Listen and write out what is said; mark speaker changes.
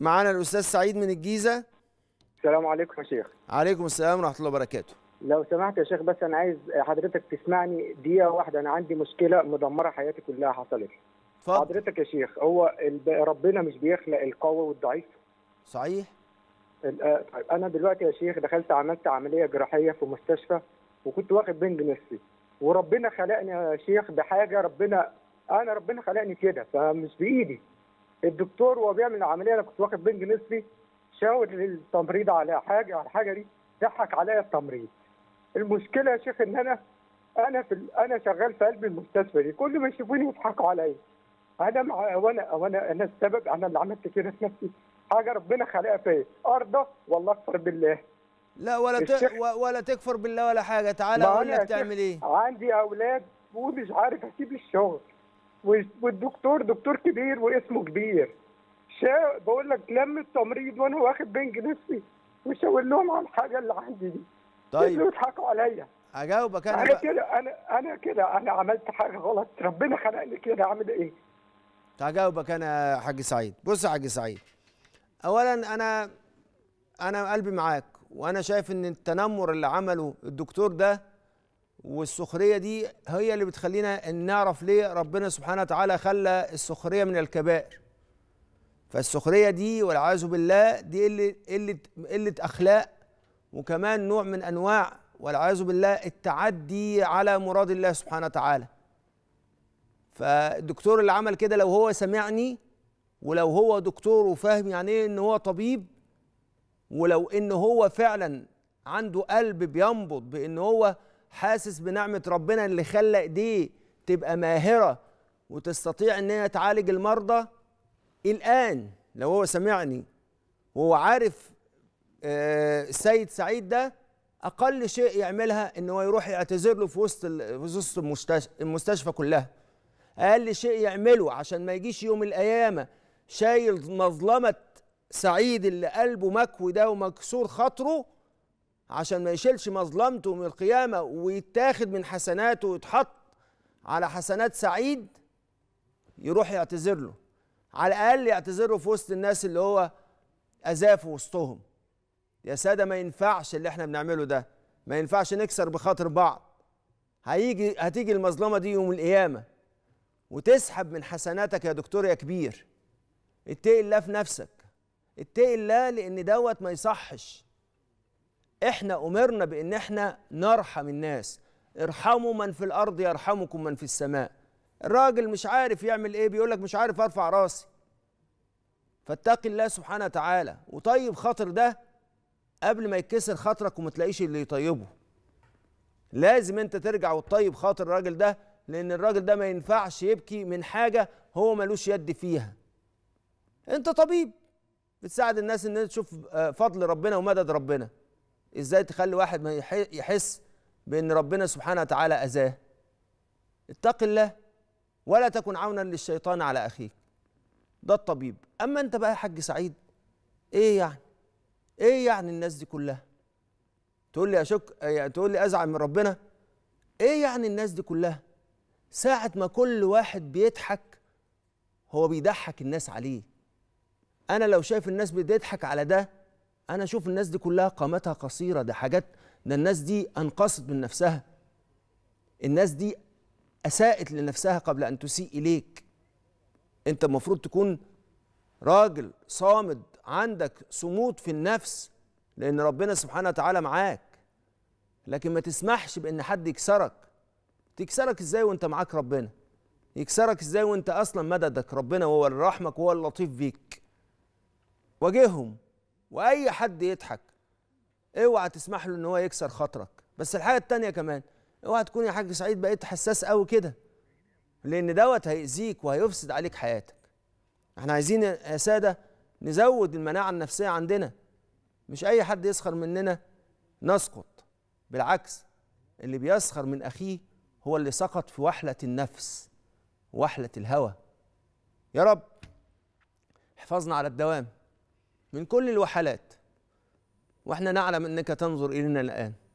Speaker 1: معانا الاستاذ سعيد من الجيزه
Speaker 2: السلام عليكم
Speaker 1: يا شيخ عليكم السلام ورحمه الله وبركاته
Speaker 2: لو سمحت يا شيخ بس انا عايز حضرتك تسمعني دقيقه واحده انا عندي مشكله مدمره حياتي كلها حصلت فضل. حضرتك يا شيخ هو ربنا مش بيخلق القوي والضعيف صحيح آه، طيب، انا دلوقتي يا شيخ دخلت عملت عمليه جراحيه في مستشفى وكنت واخد بنج نفسي وربنا خلقني يا شيخ بحاجه ربنا انا ربنا خلقني كده فمش بايدي الدكتور وهو بيعمل العمليه انا كنت واخد بنج نسبي شاور التمريض على حاجه على الحاجه دي ضحك عليا التمريض المشكله يا شيخ ان انا انا في انا شغال في قلب المستشفى دي كل ما يشوفوني يضحكوا عليا انا مع وانا وانا انا السبب انا اللي عملت كده في نفسي حاجه ربنا خلقها فيا ارضى والله اكفر بالله لا ولا ت... ولا
Speaker 1: تكفر بالله ولا حاجه تعالى اقول لك تعمل ايه
Speaker 2: عندي اولاد ومش عارف اسيب الشغل والدكتور دكتور كبير واسمه كبير شا بقول لك لم التمريض وانا واخد بنج نفسي وشاور لهم على الحاجه اللي عندي دي طيب يضحكوا عليا اجاوبك انا انا كده انا انا كده انا عملت حاجه غلط ربنا
Speaker 1: خلقني كده اعمل ايه؟ هجاوبك انا يا حاج سعيد بص يا حاج سعيد اولا انا انا قلبي معاك وانا شايف ان التنمر اللي عمله الدكتور ده والسخريه دي هي اللي بتخلينا ان نعرف ليه ربنا سبحانه وتعالى خلى السخريه من الكبائر فالسخريه دي والعياذ بالله دي قله قله قله اخلاق وكمان نوع من انواع والعياذ بالله التعدي على مراد الله سبحانه وتعالى فالدكتور اللي عمل كده لو هو سمعني ولو هو دكتور وفاهم يعني ايه ان هو طبيب ولو ان هو فعلا عنده قلب بينبض بان هو حاسس بنعمه ربنا اللي خلى ايديه تبقى ماهره وتستطيع ان هي تعالج المرضى الان لو هو سمعني وهو عارف آه، السيد سعيد ده اقل شيء يعملها ان هو يروح يعتذر له في وسط في وسط المستشفى كلها اقل شيء يعمله عشان ما يجيش يوم القيامه شايل مظلمه سعيد اللي قلبه مكوي ده ومكسور خاطره عشان ما يشيلش مظلمته من القيامة ويتاخد من حسناته ويتحط على حسنات سعيد يروح يعتذر له على الأقل يعتذر له في وسط الناس اللي هو أذاه في وسطهم يا سادة ما ينفعش اللي احنا بنعمله ده ما ينفعش نكسر بخاطر بعض هيجي هتيجي المظلمة دي يوم القيامة وتسحب من حسناتك يا دكتور يا كبير اتقي الله في نفسك اتقي الله لان دوت ما يصحش احنا امرنا بان احنا نرحم الناس ارحموا من في الارض يرحمكم من في السماء الراجل مش عارف يعمل ايه بيقول لك مش عارف ارفع راسي فاتق الله سبحانه وتعالى وطيب خاطر ده قبل ما يتكسر خاطرك وما تلاقيش اللي يطيبه لازم انت ترجع وتطيب خاطر الراجل ده لان الراجل ده ما ينفعش يبكي من حاجه هو ملوش يد فيها انت طبيب بتساعد الناس ان تشوف آه، فضل ربنا ومدد ربنا ازاي تخلي واحد ما يحس بان ربنا سبحانه وتعالى اذاه اتق الله ولا تكن عونا للشيطان على اخيك ده الطبيب اما انت بقى يا حاج سعيد ايه يعني ايه يعني الناس دي كلها تقول لي اشك تقول لي ازعل من ربنا ايه يعني الناس دي كلها ساعه ما كل واحد بيضحك هو بيضحك الناس عليه انا لو شايف الناس بتضحك على ده انا اشوف الناس دي كلها قامتها قصيره ده حاجات ده الناس دي انقصت من نفسها الناس دي اساءت لنفسها قبل ان تسيء اليك انت المفروض تكون راجل صامد عندك صمود في النفس لان ربنا سبحانه وتعالى معاك لكن ما تسمحش بان حد يكسرك تكسرك ازاي وانت معاك ربنا يكسرك ازاي وانت اصلا مددك ربنا وهو اللي رحمك وهو اللطيف بيك واجههم واي حد يضحك اوعى تسمح له ان هو يكسر خاطرك بس الحاجه التانيه كمان اوعى تكون يا حاج سعيد بقيت حساس قوي كده لان دوت هيأذيك وهيفسد عليك حياتك احنا عايزين يا ساده نزود المناعه النفسيه عندنا مش اي حد يسخر مننا نسقط بالعكس اللي بيسخر من اخيه هو اللي سقط في وحله النفس وحله الهوى يا رب احفظنا على الدوام من كل الوحلات واحنا نعلم انك تنظر الينا الان